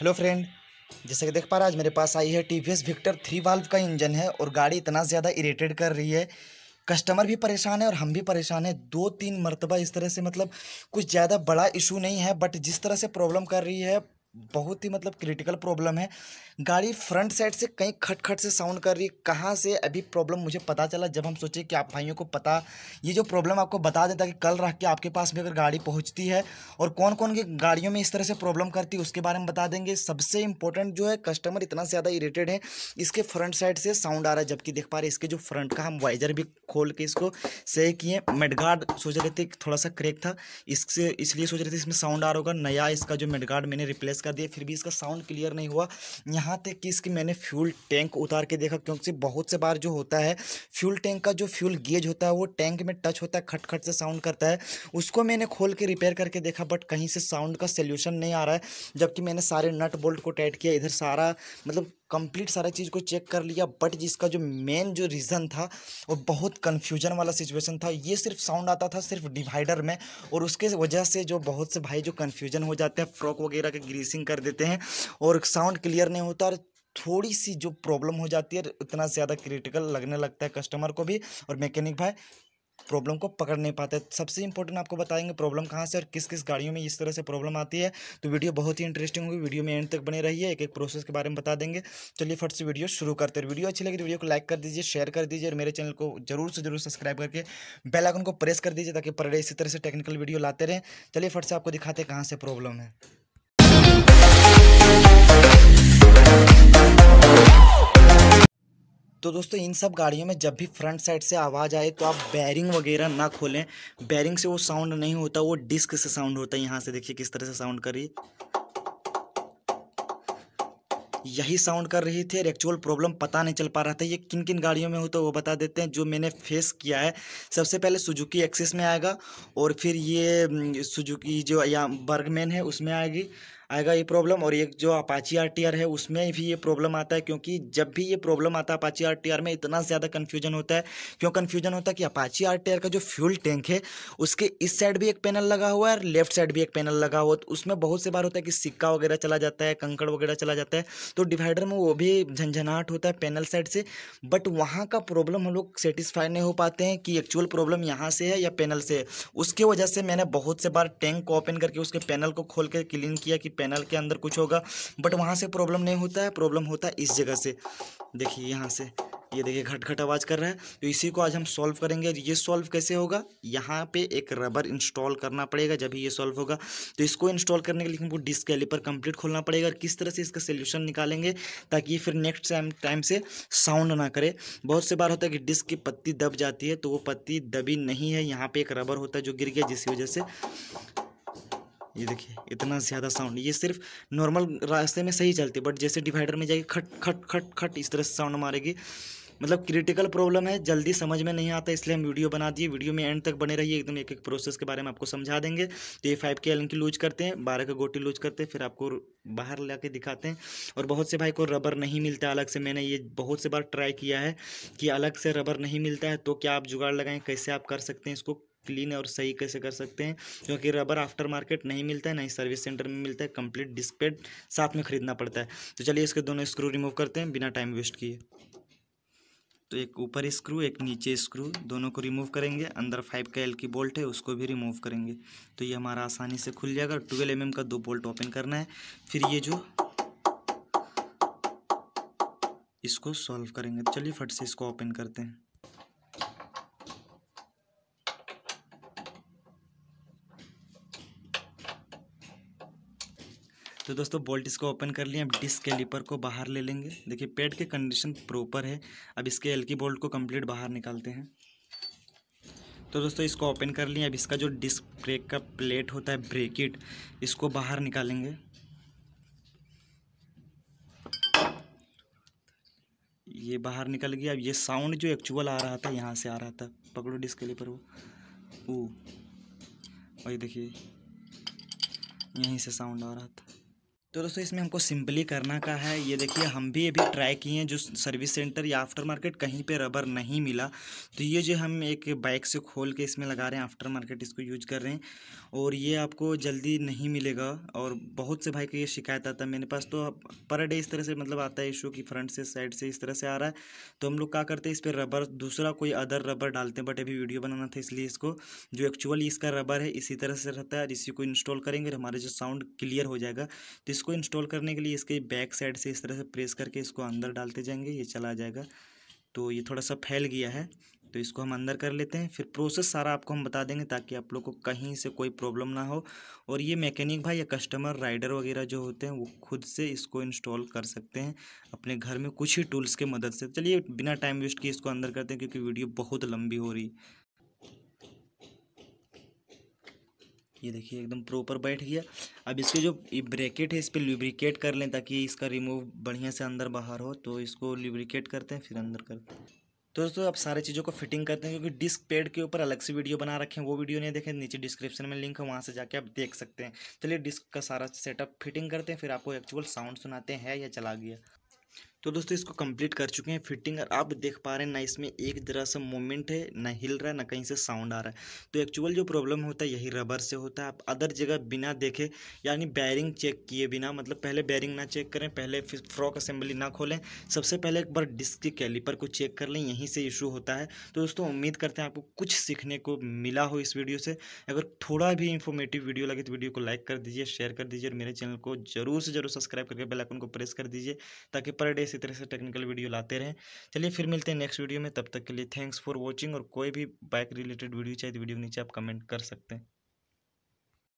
hello friend जैसे कि देख पा रहे आज मेरे पास आई है T V S Victor three valve का इंजन है और गाड़ी इतना ज़्यादा इरेटेड कर रही है कस्टमर भी परेशान है और हम भी परेशान हैं दो तीन मरतबा इस तरह से मतलब कुछ ज़्यादा बड़ा इशू नहीं है बट जिस तरह से प्रॉब्लम कर रही है बहुत ही मतलब क्रिटिकल प्रॉब्लम है गाड़ी फ्रंट साइड से कहीं खटखट से साउंड कर रही है कहाँ से अभी प्रॉब्लम मुझे पता चला जब हम सोचे कि आप भाइयों को पता ये जो प्रॉब्लम आपको बता देता कि कल रख के आपके पास भी अगर गाड़ी पहुँचती है और कौन कौन की गाड़ियों में इस तरह से प्रॉब्लम करती है उसके बारे में बता देंगे सबसे इंपॉर्टेंट जो है कस्टमर इतना ज़्यादा इरेटेड है इसके फ्रंट साइड से साउंड आ रहा है जबकि देख पा रहे इसके जो फ्रंट का हम वाइजर भी खोल के इसको सही किए मेडगार्ड सोच रहे थे थोड़ा सा क्रेक था इससे इसलिए सोच रहे थे इसमें साउंड आ रहा होगा नया इसका जो मेडगार्ड मैंने रिप्लेस कर दिया फिर भी इसका साउंड क्लियर नहीं हुआ यहाँ तक कि इसकी मैंने फ्यूल टैंक उतार के देखा क्योंकि बहुत से बार जो होता है फ्यूल टैंक का जो फ्यूल गेज होता है वो टैंक में टच होता है खटखट से साउंड करता है उसको मैंने खोल के रिपेयर करके देखा बट कहीं से साउंड का सोल्यूशन नहीं आ रहा है जबकि मैंने सारे नट बोल्ट को टाइट किया इधर सारा मतलब कंप्लीट सारा चीज़ को चेक कर लिया बट जिसका जो मेन जो रीज़न था वो बहुत कन्फ्यूजन वाला सिचुएशन था ये सिर्फ साउंड आता था सिर्फ डिवाइडर में और उसके वजह से जो बहुत से भाई जो कन्फ्यूजन हो जाते हैं फ्रॉक वगैरह के ग्रीसिंग कर देते हैं और साउंड क्लियर नहीं होता और थोड़ी सी जो प्रॉब्लम हो जाती है उतना ज़्यादा क्रिटिकल लगने लगता है कस्टमर को भी और मैकेनिक भाई प्रॉब्लम को पकड़ नहीं पाते सबसे इंपॉर्टेंट आपको बताएंगे प्रॉब्लम कहाँ से और किस किस गाड़ियों में इस तरह से प्रॉब्लम आती है तो वीडियो बहुत ही इंटरेस्टिंग होगी वीडियो में एंड तक बने रहिए एक एक प्रोसेस के बारे में बता देंगे चलिए फट से वीडियो शुरू करते हैं वीडियो अच्छी लगी तो वीडियो को लाइक कर दीजिए शेयर कर दीजिए और मेरे चैनल को जरूर से जरूर सब्सक्राइब करके बेलाइकन को प्रेस कर दीजिए ताकि पर इसी तरह से टेक्निकल वीडियो लाते रहें चलिए फट से आपको दिखाते हैं कहाँ से प्रॉब्लम है तो दोस्तों इन सब गाड़ियों में जब भी फ्रंट साइड से आवाज़ आए तो आप बैरिंग वगैरह ना खोलें बैरिंग से वो साउंड नहीं होता वो डिस्क से साउंड होता है यहाँ से देखिए किस तरह से साउंड कर रही यही साउंड कर रही थी और एक्चुअल प्रॉब्लम पता नहीं चल पा रहा था ये किन किन गाड़ियों में होता तो है वो बता देते हैं जो मैंने फेस किया है सबसे पहले सुजुकी एक्सिस में आएगा और फिर ये सुजुकी हम्म, जो या बर्गमैन है उसमें आएगी आएगा ये प्रॉब्लम और एक जो अपाची आर है उसमें भी ये प्रॉब्लम आता है क्योंकि जब भी ये प्रॉब्लम आता है अपाची आर में इतना ज़्यादा कन्फ्यूजन होता है क्यों कन्फ्यूजन होता है कि अपाची आर का जो फ्यूल टैंक है उसके इस साइड भी एक पैनल लगा हुआ है और लेफ्ट साइड भी एक पैनल लगा हुआ तो उसमें बहुत से बार होता है कि सिक्का वगैरह चला जाता है कंकड़ वगैरह चला जाता है तो डिवाइडर में वो भी झंझनाहट होता है पैनल साइड से बट वहाँ का प्रॉब्लम हम लोग सेटिस्फाई नहीं हो पाते हैं कि एक्चुअल प्रॉब्लम यहाँ से है या पैनल से है उसकी वजह से मैंने बहुत से बार टैंक को ओपन करके उसके पैनल को खोल के क्लीन किया कि पैनल के अंदर कुछ होगा बट वहाँ से प्रॉब्लम नहीं होता है प्रॉब्लम होता है इस जगह से देखिए यहाँ से ये देखिए घटघट आवाज़ कर रहा है तो इसी को आज हम सॉल्व करेंगे ये सॉल्व कैसे होगा यहाँ पे एक रबर इंस्टॉल करना पड़ेगा जब ये सॉल्व होगा तो इसको इंस्टॉल करने के लिए हमको डिस्क कैलिपर कंप्लीट खोलना पड़ेगा और किस तरह से इसका सोल्यूशन निकालेंगे ताकि ये फिर नेक्स्ट टाइम टाइम से साउंड ना करे बहुत से बार होता है कि डिस्क की पत्ती दब जाती है तो वो पत्ती दबी नहीं है यहाँ पर एक रबर होता है जो गिर गया जिसकी वजह से ये देखिए इतना ज़्यादा साउंड ये सिर्फ नॉर्मल रास्ते में सही चलती है बट जैसे डिवाइडर में जाएगी खट खट खट खट इस तरह से साउंड मारेगी मतलब क्रिटिकल प्रॉब्लम है जल्दी समझ में नहीं आता इसलिए हम वीडियो बना दिए वीडियो में एंड तक बने रहिए एकदम एक एक प्रोसेस के बारे में आपको समझा देंगे तो ये फाइव के एल की लूज करते हैं बारह का गोटी लूज करते हैं फिर आपको बाहर ला के दिखाते हैं और बहुत से भाई को रबर नहीं मिलता अलग से मैंने ये बहुत से बार ट्राई किया है कि अलग से रबर नहीं मिलता है तो क्या आप जुगाड़ लगाएं कैसे आप कर सकते हैं इसको क्लीन और सही कैसे कर सकते हैं क्योंकि रबर आफ्टर मार्केट नहीं मिलता है ना ही सर्विस सेंटर में मिलता है कंप्लीट डिस्पेड साथ में खरीदना पड़ता है तो चलिए इसके दोनों स्क्रू रिमूव करते हैं बिना टाइम वेस्ट किए तो एक ऊपर स्क्रू एक नीचे स्क्रू दोनों को रिमूव करेंगे अंदर फाइव का एल की बोल्ट है उसको भी रिमूव करेंगे तो ये हमारा आसानी से खुल जाएगा ट्वेल्व एम का दो बोल्ट ओपन करना है फिर ये जो इसको सॉल्व करेंगे चलिए फट से इसको ओपन करते हैं तो दोस्तों बोल्ट इसको ओपन कर लिए अब डिस्क कैलिपर को बाहर ले लेंगे देखिए पेड के कंडीशन प्रॉपर है अब इसके एल की बोल्ट को कंप्लीट बाहर निकालते हैं तो दोस्तों इसको ओपन कर लिए अब इसका जो डिस्क ब्रेक का प्लेट होता है ब्रेकिट इसको बाहर निकालेंगे ये बाहर निकल गया अब ये साउंड जो एक्चुअल आ रहा था यहाँ से आ रहा था पकड़ो डिस्क कैलिपर वो वो और देखिए यहीं से साउंड आ रहा था तो दोस्तों इसमें हमको सिंपली करना का है ये देखिए हम भी अभी ट्राई किए हैं जो सर्विस सेंटर या आफ्टर मार्केट कहीं पे रबर नहीं मिला तो ये जो हम एक बाइक से खोल के इसमें लगा रहे हैं आफ्टर मार्केट इसको यूज कर रहे हैं और ये आपको जल्दी नहीं मिलेगा और बहुत से भाई का ये शिकायत आता है मेरे पास तो पर डे इस तरह से मतलब आता है इशू कि फ्रंट से साइड से इस तरह से आ रहा है तो हम लोग क्या करते हैं इस पर रबर दूसरा कोई अदर रबर डालते हैं बट अभी वीडियो बनाना था इसलिए इसको जो एक्चुअली इसका रबर है इसी तरह से रहता है इसी को इंस्टॉल करेंगे हमारे जो साउंड क्लियर हो जाएगा तो इसको इंस्टॉल करने के लिए इसके बैक साइड से इस तरह से प्रेस करके इसको अंदर डालते जाएंगे ये चला जाएगा तो ये थोड़ा सा फैल गया है तो इसको हम अंदर कर लेते हैं फिर प्रोसेस सारा आपको हम बता देंगे ताकि आप लोग को कहीं से कोई प्रॉब्लम ना हो और ये मैकेनिक भाई या कस्टमर राइडर वगैरह जो होते हैं वो खुद से इसको इंस्टॉल कर सकते हैं अपने घर में कुछ ही टूल्स के मदद से चलिए बिना टाइम वेस्ट किए इसको अंदर करते हैं क्योंकि वीडियो बहुत लंबी हो रही है ये देखिए एकदम प्रॉपर बैठ गया अब इसके जो ये ब्रैकेट है इस पर लुब्रिकेट कर लें ताकि इसका रिमूव बढ़िया से अंदर बाहर हो तो इसको लुब्रिकेट करते हैं फिर अंदर करते हैं तो दोस्तों आप सारे चीज़ों को फिटिंग करते हैं क्योंकि डिस्क पैड के ऊपर अलग से वीडियो बना रखे हैं वो वीडियो नहीं देखें नीचे डिस्क्रिप्शन में लिंक है वहाँ से जाके आप देख सकते हैं चलिए डिस्क का सारा सेटअप फिटिंग करते हैं फिर आपको एक्चुअल साउंड सुनाते हैं या चला गया तो दोस्तों इसको कंप्लीट कर चुके हैं फिटिंग और आप देख पा रहे हैं ना इसमें एक जरा सा मोमेंट है ना हिल रहा है ना कहीं से साउंड आ रहा है तो एक्चुअल जो प्रॉब्लम होता है यही रबर से होता है आप अदर जगह बिना देखे यानी बैरिंग चेक किए बिना मतलब पहले बैरिंग ना चेक करें पहले फ्रॉक असेंबली ना खोलें सबसे पहले एक बार डिस्क की कैलीपर को चेक कर लें यहीं से इशू होता है तो दोस्तों उम्मीद करते हैं आपको कुछ सीखने को मिला हो इस वीडियो से अगर थोड़ा भी इन्फॉर्मेटिव वीडियो लगे तो वीडियो को लाइक कर दीजिए शेयर कर दीजिए और मेरे चैनल को जरूर से जरूर सब्सक्राइब करके बेलाइकन को प्रेस कर दीजिए ताकि पर डे इसी तरह से टेक्निकल वीडियो लाते रहें चलिए फिर मिलते हैं नेक्स्ट वीडियो में तब तक के लिए थैंक्स फॉर वॉचिंग और कोई भी बाइक रिलेटेड वीडियो चाहिए तो वीडियो नीचे आप कमेंट कर सकते हैं